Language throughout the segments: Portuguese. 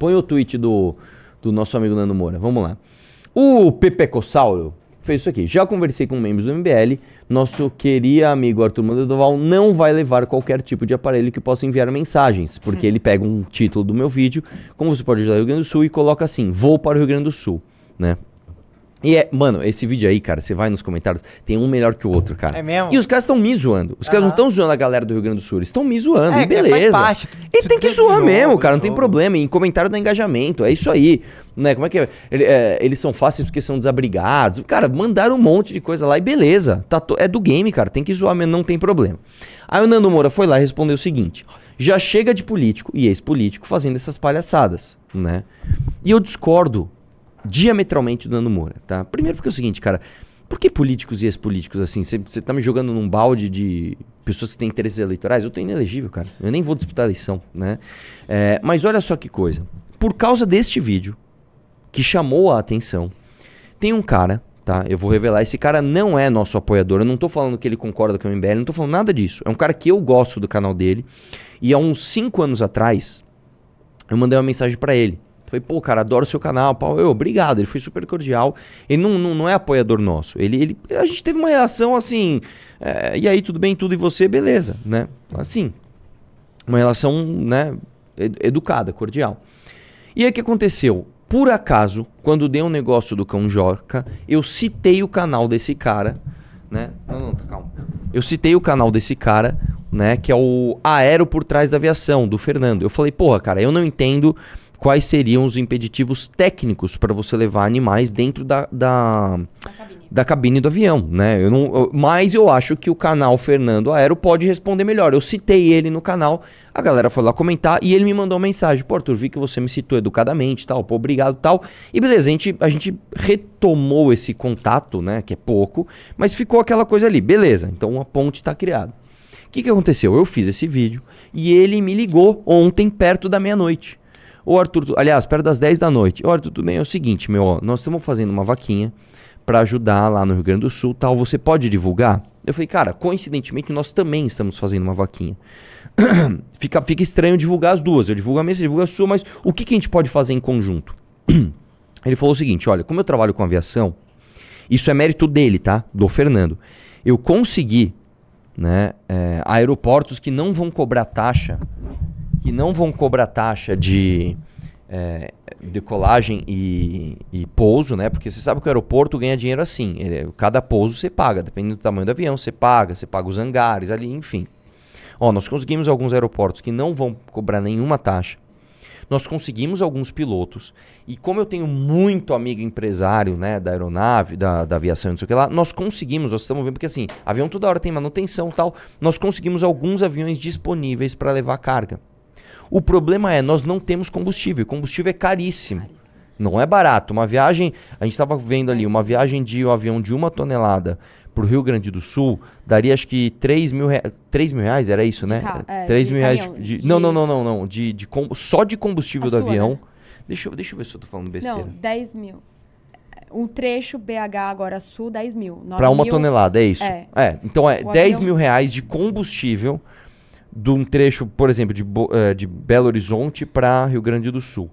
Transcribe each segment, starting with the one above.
Põe o tweet do, do nosso amigo Nando Moura. Vamos lá. O Pepecossauro fez isso aqui. Já conversei com membros do MBL. Nosso querido amigo Arthur Mandoval não vai levar qualquer tipo de aparelho que possa enviar mensagens, porque hum. ele pega um título do meu vídeo, como você pode ajudar o Rio Grande do Sul, e coloca assim: Vou para o Rio Grande do Sul, né? E é, mano, esse vídeo aí, cara, você vai nos comentários, tem um melhor que o outro, cara. É mesmo? E os caras estão me zoando. Os caras não estão zoando a galera do Rio Grande do Sul, eles estão me zoando. É, e beleza. Faz parte. E tem que zoar jogo, mesmo, cara, não tem problema. E em comentário dá engajamento, é isso aí. Né? Como é que é? é? Eles são fáceis porque são desabrigados. Cara, mandaram um monte de coisa lá e beleza. Tá to... É do game, cara, tem que zoar mesmo, não tem problema. Aí o Nando Moura foi lá e respondeu o seguinte: já chega de político e ex-político fazendo essas palhaçadas, né? E eu discordo diametralmente do Nando Moura, tá? Primeiro porque é o seguinte, cara, por que políticos e ex-políticos assim? Você tá me jogando num balde de pessoas que têm interesses eleitorais? Eu tô inelegível, cara. Eu nem vou disputar a eleição, né? É, mas olha só que coisa. Por causa deste vídeo, que chamou a atenção, tem um cara, tá? Eu vou revelar, esse cara não é nosso apoiador. Eu não tô falando que ele concorda com o MBL, não tô falando nada disso. É um cara que eu gosto do canal dele. E há uns 5 anos atrás, eu mandei uma mensagem para ele Falei, pô, cara, adoro o seu canal. Pau, eu, obrigado. Ele foi super cordial. Ele não, não, não é apoiador nosso. Ele, ele, a gente teve uma relação assim. É, e aí, tudo bem, tudo e você, beleza, né? Assim. Uma relação, né? educada, cordial. E aí, o que aconteceu? Por acaso, quando deu um negócio do Cão Joca, eu citei o canal desse cara, né? Não, não, tá calma. Eu citei o canal desse cara, né? Que é o Aero por trás da aviação, do Fernando. Eu falei, porra, cara, eu não entendo quais seriam os impeditivos técnicos para você levar animais dentro da, da, da, cabine. da cabine do avião, né? Eu não, eu, mas eu acho que o canal Fernando Aero pode responder melhor. Eu citei ele no canal, a galera foi lá comentar e ele me mandou uma mensagem. Pô, Arthur, vi que você me citou educadamente tal, pô, obrigado tal. E beleza, a gente, a gente retomou esse contato, né? Que é pouco, mas ficou aquela coisa ali. Beleza, então uma ponte está criada. O que, que aconteceu? Eu fiz esse vídeo e ele me ligou ontem perto da meia-noite. Ô Arthur, aliás, perto das 10 da noite. Ô Arthur, tudo bem? É o seguinte, meu, ó, nós estamos fazendo uma vaquinha para ajudar lá no Rio Grande do Sul, tal, você pode divulgar? Eu falei, cara, coincidentemente nós também estamos fazendo uma vaquinha. fica, fica estranho divulgar as duas. Eu divulgo a minha, você divulga a sua, mas o que, que a gente pode fazer em conjunto? Ele falou o seguinte: olha, como eu trabalho com aviação, isso é mérito dele, tá? Do Fernando. Eu consegui né, é, aeroportos que não vão cobrar taxa que não vão cobrar taxa de é, decolagem e, e, pouso, né? Porque você sabe que o aeroporto ganha dinheiro assim. Ele, é, cada pouso você paga, dependendo do tamanho do avião, você paga, você paga os hangares ali, enfim. Ó, nós conseguimos alguns aeroportos que não vão cobrar nenhuma taxa. Nós conseguimos alguns pilotos. E como eu tenho muito amigo empresário, né, da aeronave, da, da aviação, não sei o que lá, nós conseguimos, nós estamos vendo, porque assim, avião toda hora tem manutenção e tal, nós conseguimos alguns aviões disponíveis para levar carga. O problema é, nós não temos combustível. Combustível é caríssimo. caríssimo. Não é barato. Uma viagem, a gente estava vendo ali, uma viagem de um avião de uma tonelada para o Rio Grande do Sul, daria acho que 3 mil, reais. 3 mil reais, era isso, de né? Ca... É, 3 mil caminhão, reais de... de, Não, não, não, não, não. De, de com... Só de combustível a do sua, avião. Né? Deixa, eu, deixa eu ver se eu tô falando besteira. Não, 10 mil. Um trecho BH agora sul, 10 mil. Para uma mil... tonelada, é isso. É. é. Então é o 10 avião... mil reais de combustível de um trecho, por exemplo, de, uh, de Belo Horizonte para Rio Grande do Sul.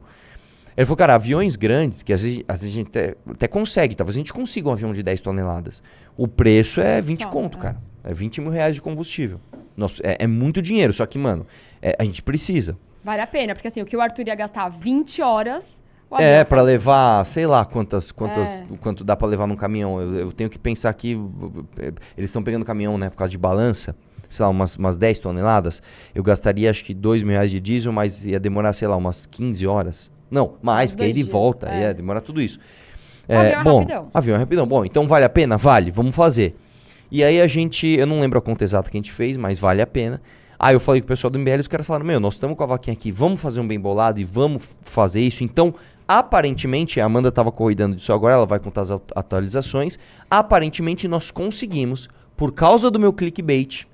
Ele falou, cara, aviões grandes, que às vezes, às vezes a gente até, até, consegue, talvez a gente consiga um avião de 10 toneladas. O preço é 20 só, conto, é. cara. É 20 mil reais de combustível. Nossa, é, é muito dinheiro, só que, mano, é, a gente precisa. Vale a pena, porque assim, o que o Arthur ia gastar 20 horas, é, tá para levar, sei lá quantas, quantas, é. quanto dá para levar num caminhão. Eu, eu, tenho que pensar que eh, eles estão pegando caminhão, né, por causa de balança sei lá, umas, umas 10 toneladas, eu gastaria acho que 2 mil reais de diesel, mas ia demorar, sei lá, umas 15 horas. Não, mais, porque aí ele volta, é. ia demorar tudo isso. é, avião é bom, rapidão. Avião é rapidão. Bom, então vale a pena? Vale, vamos fazer. E aí a gente, eu não lembro a conta exata que a gente fez, mas vale a pena. Aí eu falei com o pessoal do MBL, os caras falaram: Meu, nós estamos com a vaquinha aqui, vamos fazer um bem bolado e vamos fazer isso. Então, aparentemente, a Amanda estava corrigando disso agora, ela vai contar as atualizações. Aparentemente, nós conseguimos, por causa do meu clickbait,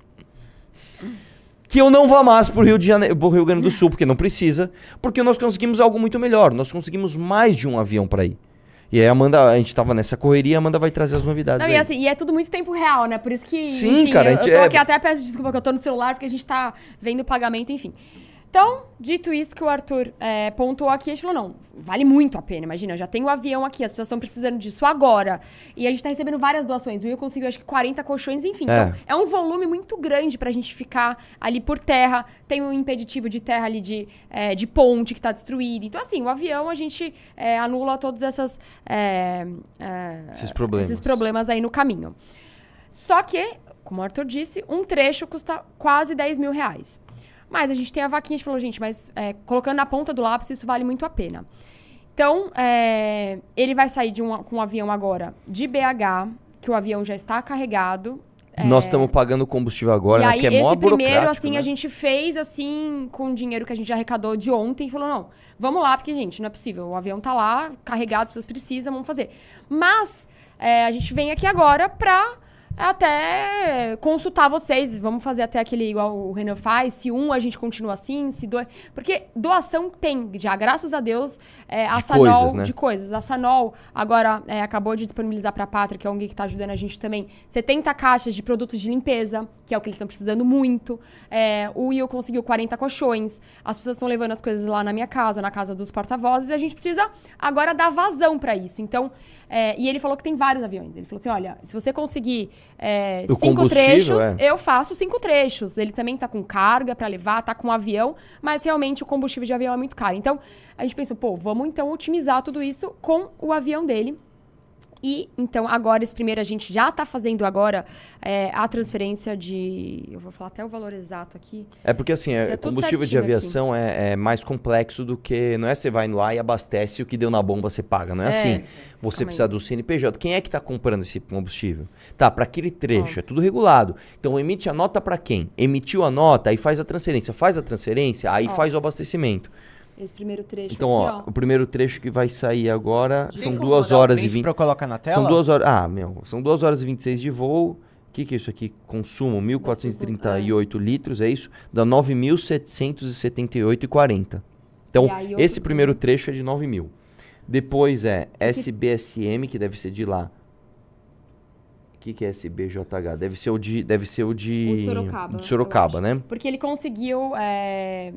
que eu não vá mais para Rio, de Janeiro, pro Rio Grande do Sul, porque não precisa, porque nós conseguimos algo muito melhor. Nós conseguimos mais de um avião para ir. E aí, a Amanda, a gente tava nessa correria, a Amanda vai trazer as novidades. Não, e, assim, e, é tudo muito tempo real, né? Por isso que. Sim, enfim, cara. Eu, eu tô é... aqui até peço desculpa que eu tô no celular, porque a gente tá vendo o pagamento, enfim. Então, dito isso que o Arthur é, pontuou aqui, a gente falou, não, vale muito a pena, imagina, já tem o um avião aqui, as pessoas estão precisando disso agora. E a gente está recebendo várias doações, o Will conseguiu acho que 40 colchões, enfim. Então, é. Então, é um volume muito grande para a gente ficar ali por terra, tem um impeditivo de terra ali de, é, de ponte que está destruída. Então, assim, o avião a gente é, anula todos essas, é, é, esses, problemas. esses problemas aí no caminho. Só que, como o Arthur disse, um trecho custa quase 10 mil reais. Mas a gente tem a vaquinha, a gente falou, gente, mas é, colocando na ponta do lápis, isso vale muito a pena. Então, é, ele vai sair de um, com um avião agora de BH, que o avião já está carregado. É Nós estamos é... pagando combustível agora, e né? que é esse primeiro, assim, né? a gente fez, assim, com o dinheiro que a gente já arrecadou de ontem. E falou, não, vamos lá, porque, gente, não é possível. O avião tá lá, carregado, as pessoas precisam, vamos fazer. Mas é, a gente vem aqui agora para até consultar vocês. Vamos fazer até aquele igual o Renan faz. Se um a gente continua assim, se dois. Porque doação tem já, graças a Deus, é, a de Sanol coisas, né? de coisas. A Sanol agora é, acabou de disponibilizar para a Pátria, que é um que está ajudando a gente também, 70 caixas de produtos de limpeza, que é o que eles estão precisando muito. É, o Will conseguiu 40 colchões. As pessoas estão levando as coisas lá na minha casa, na casa dos porta-vozes, e a gente precisa agora dar vazão para isso. Então, é, e ele falou que tem vários aviões. Ele falou assim: olha, se você conseguir é, cinco trechos, é. eu faço cinco trechos. Ele também tá com carga para levar, tá com um avião, mas realmente o combustível de avião é muito caro. Então, a gente pensou, pô, vamos então otimizar tudo isso com o avião dele. E então, agora, esse primeiro, a gente já está fazendo agora é, a transferência de. Eu vou falar até o valor exato aqui. É porque assim, é, é combustível de aviação é, é, mais complexo do que. Não é você vai lá e abastece o que deu na bomba você paga. Não é, é. assim. Você Calma precisa aí. do CNPJ. Quem é que está comprando esse combustível? Tá, para aquele trecho, Bom. é tudo regulado. Então emite a nota para quem? Emitiu a nota, aí faz a transferência. Faz a transferência, aí Ó. faz o abastecimento. Esse primeiro trecho então, aqui, ó, ó, O primeiro trecho que vai sair agora Tem são duas horas e vinte. Pra eu colocar na tela? São duas horas. Ah, meu. São duas horas e 26 de voo. O que, que é isso aqui? Consumo 1.438 é. litros, é isso? Dá 9.778,40. Então, aí, esse outro... primeiro trecho é de 9 mil. Depois é SBSM, que deve ser de lá. O que, que é SBJH? Deve ser o de. Deve ser o de. O de Sorocaba. De Sorocaba né? Porque ele conseguiu é,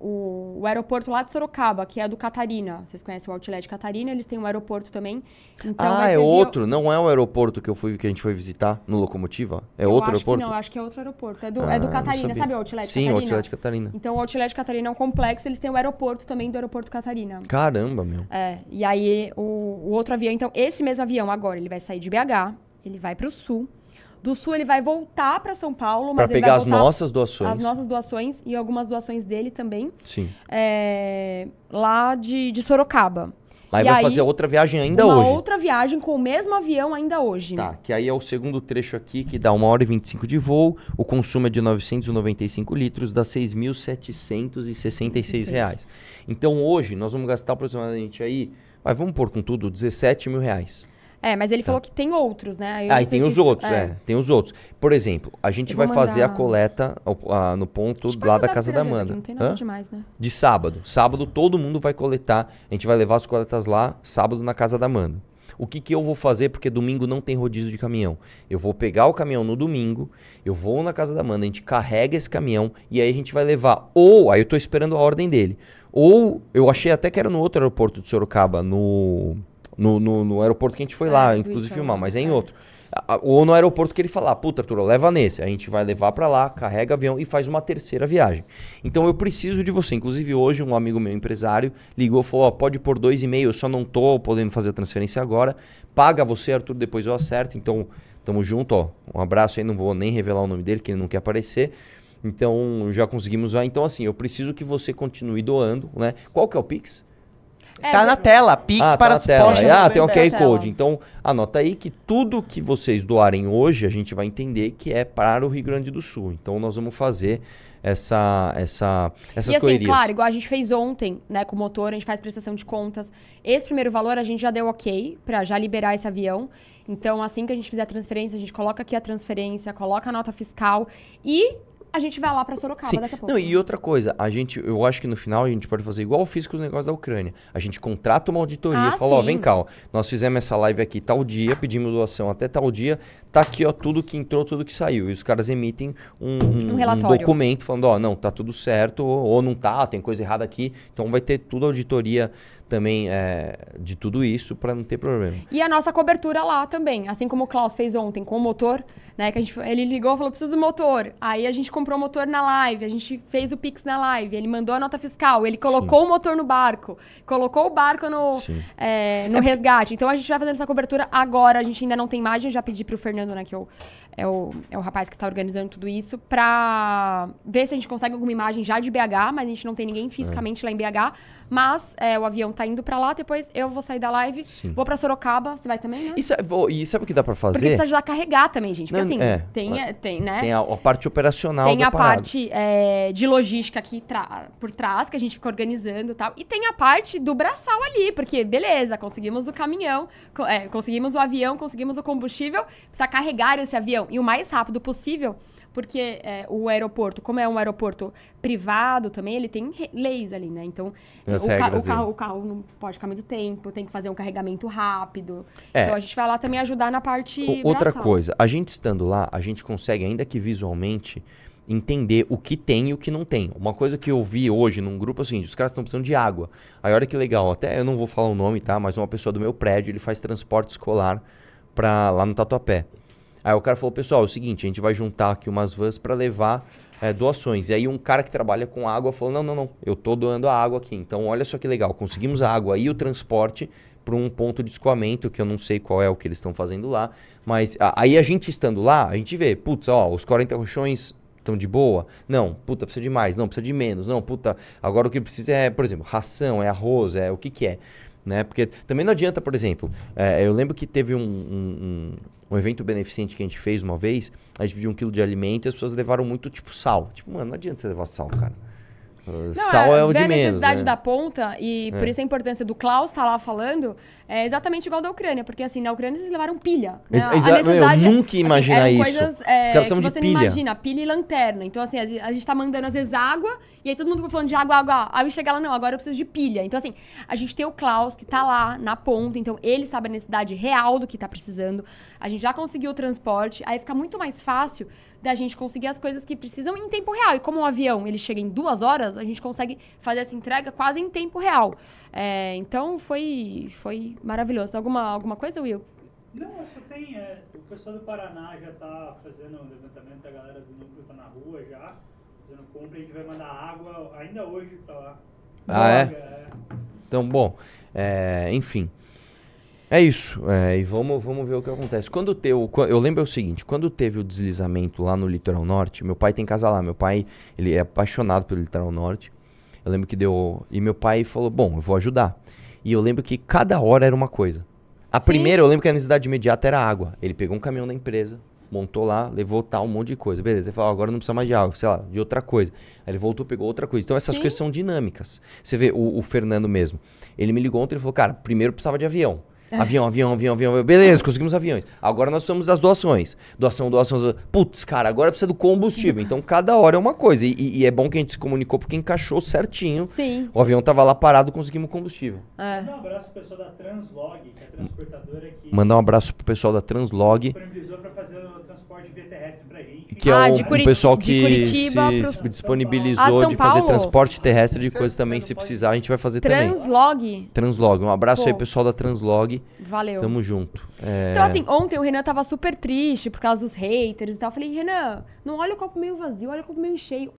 o, o, aeroporto lá de Sorocaba, que é do Catarina. Vocês conhecem o Outlet Catarina, eles têm um aeroporto também. Então ah, é outro, não é o aeroporto que eu fui que a gente foi visitar no locomotiva? É eu outro acho aeroporto? Que não, acho que é outro aeroporto. É do, ah, é do Catarina, sabe o Outlet Sim, Catarina? Sim, o Outlet Catarina. Então o Outlet Catarina é um complexo, eles têm o um aeroporto também do aeroporto Catarina. Caramba, meu. É, e aí o, o outro avião, então esse mesmo avião agora, ele vai sair de BH, ele vai para o sul do Sul ele vai voltar para São Paulo, para pegar as nossas doações. As nossas doações e algumas doações dele também. Sim. É, lá de, de Sorocaba. Lá vai aí, fazer outra viagem ainda uma hoje. outra viagem com o mesmo avião ainda hoje. Tá, que aí é o segundo trecho aqui, que dá 1 hora e 25 de voo, o consumo é de 995 litros, dá 6.766 reais. Então hoje nós vamos gastar aproximadamente aí, mas vamos pôr com tudo, 17 mil reais. É, mas ele tá. falou que tem outros, né? ah, e tem os isso... outros, é. é. Tem os outros. Por exemplo, a gente vai mandar... fazer a coleta a, a, no ponto lá da, casa da Amanda. não tem nada Hã? demais, né? De sábado. Sábado todo mundo vai coletar. A gente vai levar as coletas lá, sábado na casa da Amanda. O que, que eu vou fazer? Porque domingo não tem rodízio de caminhão. Eu vou pegar o caminhão no domingo, eu vou na casa da Amanda, a gente carrega esse caminhão e aí a gente vai levar. Ou, aí eu tô esperando a ordem dele. Ou, eu achei até que era no outro aeroporto de Sorocaba, no. No, no, no aeroporto que a gente foi é, lá, inclusive filmar, mas é em é. outro. Ou no aeroporto que ele fala, puta, Arthur, leva nesse. A gente vai levar para lá, carrega avião e faz uma terceira viagem. Então eu preciso de você. Inclusive, hoje, um amigo meu empresário ligou e falou: oh, pode pôr dois e meio, eu só não tô podendo fazer a transferência agora. Paga você, Arthur, depois eu acerto. Então, tamo junto, ó. Um abraço aí, não vou nem revelar o nome dele, que ele não quer aparecer. Então, já conseguimos lá. Então, assim, eu preciso que você continue doando, né? Qual que é o Pix? É, tá na tela, Pix ah, tá para tá tela. ah, tem um tá QR Code. Então, anota aí que tudo que vocês doarem hoje, a gente vai entender que é para o Rio Grande do Sul. Então, nós vamos fazer essa, essa, essas e assim, claro, igual a gente fez ontem, né, com o motor, a gente faz prestação de contas. Esse primeiro valor a gente já deu ok para já liberar esse avião. Então, assim que a gente fizer a transferência, a gente coloca aqui a transferência, coloca a nota fiscal e a gente vai lá para Sorocaba Sim. daqui a pouco. Não, e outra coisa, a gente, eu acho que no final a gente pode fazer igual eu fiz com os negócios da Ucrânia. A gente contrata uma auditoria ah, e fala, ó, oh, vem cá, ó, nós fizemos essa live aqui tal dia, pedimos doação até tal dia, tá aqui, ó, tudo que entrou, tudo que saiu. E os caras emitem um, um, um, um documento falando, ó, não, tá tudo certo, ou, ou não tá, tem coisa errada aqui. Então vai ter tudo auditoria também é, de tudo isso para não ter problema. E a nossa cobertura lá também, assim como o Klaus fez ontem com o motor, né? Que a gente, ele ligou e falou: preciso do motor. Aí a gente comprou o motor na live, a gente fez o Pix na live, ele mandou a nota fiscal, ele colocou Sim. o motor no barco, colocou o barco no, é, no é... resgate. Então a gente vai fazendo essa cobertura agora, a gente ainda não tem imagem, já pedi para o Fernando, né, que eu, é, é, o, é o rapaz que está organizando tudo isso, para ver se a gente consegue alguma imagem já de BH, mas a gente não tem ninguém é. fisicamente lá em BH, mas é, o avião tá indo para lá, depois eu vou sair da live, Sim. vou para Sorocaba, você vai também, né? E, é vou, e sabe o que dá para fazer? Porque precisa ajudar a carregar também, gente. Porque Não, assim, é, tem, é, tem, né? Tem a, a, parte operacional Tem a parte é, de logística aqui tra por trás, que a gente fica organizando e tal. E tem a parte do braçal ali, porque beleza, conseguimos o caminhão, co é, conseguimos o avião, conseguimos o combustível, precisa carregar esse avião. E o mais rápido possível porque é, o aeroporto, como é um aeroporto privado também, ele tem leis ali, né? Então, o, ca o, carro, o, carro, não pode ficar muito tempo, tem que fazer um carregamento rápido. É. Então, a gente vai lá também ajudar na parte. O, outra coisa, a gente estando lá, a gente consegue, ainda que visualmente, entender o que tem e o que não tem. Uma coisa que eu vi hoje num grupo assim, os caras estão precisando de água. Aí olha que legal, até eu não vou falar o nome, tá? Mas uma pessoa do meu prédio, ele faz transporte escolar para lá no Tatuapé. Aí o cara falou, pessoal, é o seguinte, a gente vai juntar aqui umas vans para levar é, doações. E aí um cara que trabalha com água falou, não, não, não, eu tô doando a água aqui. Então olha só que legal, conseguimos a água e o transporte para um ponto de escoamento, que eu não sei qual é o que eles estão fazendo lá. Mas a, aí a gente estando lá, a gente vê, putz, ó, os 40 colchões estão de boa. Não, puta, precisa de mais. Não, precisa de menos. Não, puta, agora o que precisa é, por exemplo, ração, é arroz, é o que que é né? Porque também não adianta, por exemplo, é, eu lembro que teve um, um, um, evento beneficente que a gente fez uma vez, a gente pediu um quilo de alimento e as pessoas levaram muito, tipo, sal. Tipo, mano, não adianta você levar sal, cara. Não, sal é, é o de menos. a necessidade né? da ponta, e é. por isso a importância do Klaus estar tá lá falando, é exatamente igual da Ucrânia, porque assim, na Ucrânia eles levaram pilha. Né? a necessidade, eu é nunca imaginar assim, isso. Coisas, é, Os de você pilha. Não imagina, pilha e lanterna. Então, assim, a gente, tá mandando às vezes água, e aí todo mundo falando de água, água. Aí chega lá, não, agora eu preciso de pilha. Então, assim, a gente tem o Klaus, que tá lá na ponta, então ele sabe a necessidade real do que tá precisando. A gente já conseguiu o transporte, aí fica muito mais fácil da gente conseguir as coisas que precisam em tempo real. E como um avião ele chega em duas horas, a gente consegue fazer essa entrega quase em tempo real. É, então foi, foi maravilhoso. alguma, alguma coisa, Will? Não, só tem. É, o pessoal do Paraná já está fazendo um levantamento, a galera do núcleo está na rua já, fazendo compra, a gente vai mandar água ainda hoje para lá. Ah, é? é? Então, bom, é, enfim. É isso, é, e vamos, vamos ver o que acontece. Quando teu, eu lembro o seguinte, quando teve o deslizamento lá no litoral norte, meu pai tem casa lá, meu pai ele é apaixonado pelo litoral norte, eu lembro que deu. E meu pai falou: bom, eu vou ajudar. E eu lembro que cada hora era uma coisa. A Sim. primeira, eu lembro que a necessidade imediata era água. Ele pegou um caminhão da empresa, montou lá, levou tal, um monte de coisa. Beleza, ele falou, agora não precisa mais de água, sei lá, de outra coisa. Aí ele voltou, pegou outra coisa. Então essas Sim. coisas são dinâmicas. Você vê o, o Fernando mesmo. Ele me ligou ontem e falou, cara, primeiro precisava de avião. É. Avião, avião, avião, avião. Beleza, conseguimos aviões. Agora nós precisamos das doações. Doação, doação, doação. Putz, cara, agora precisa do combustível. Então cada hora é uma coisa. E, e é bom que a gente se comunicou porque encaixou certinho. Sim. O avião tava lá parado, conseguimos combustível. É. Manda um abraço pro pessoal da Translog, que é a transportadora que. Mandar um abraço pro pessoal da Translog. Disponibilizou pra fazer o transporte via terrestre pra gente. Que é ah, é o, Curit... pessoal que se disponibilizou ah, de, de fazer transporte terrestre de coisas também, se precisar, a gente vai fazer Translog. também. Translog? Translog. Um abraço Pô. aí, pessoal da Translog. Valeu. Tamo junto. É... Então, assim, ontem o Renan tava super triste por causa dos haters e tal. Eu falei, Renan, não olha o copo meio vazio, olha o copo meio cheio.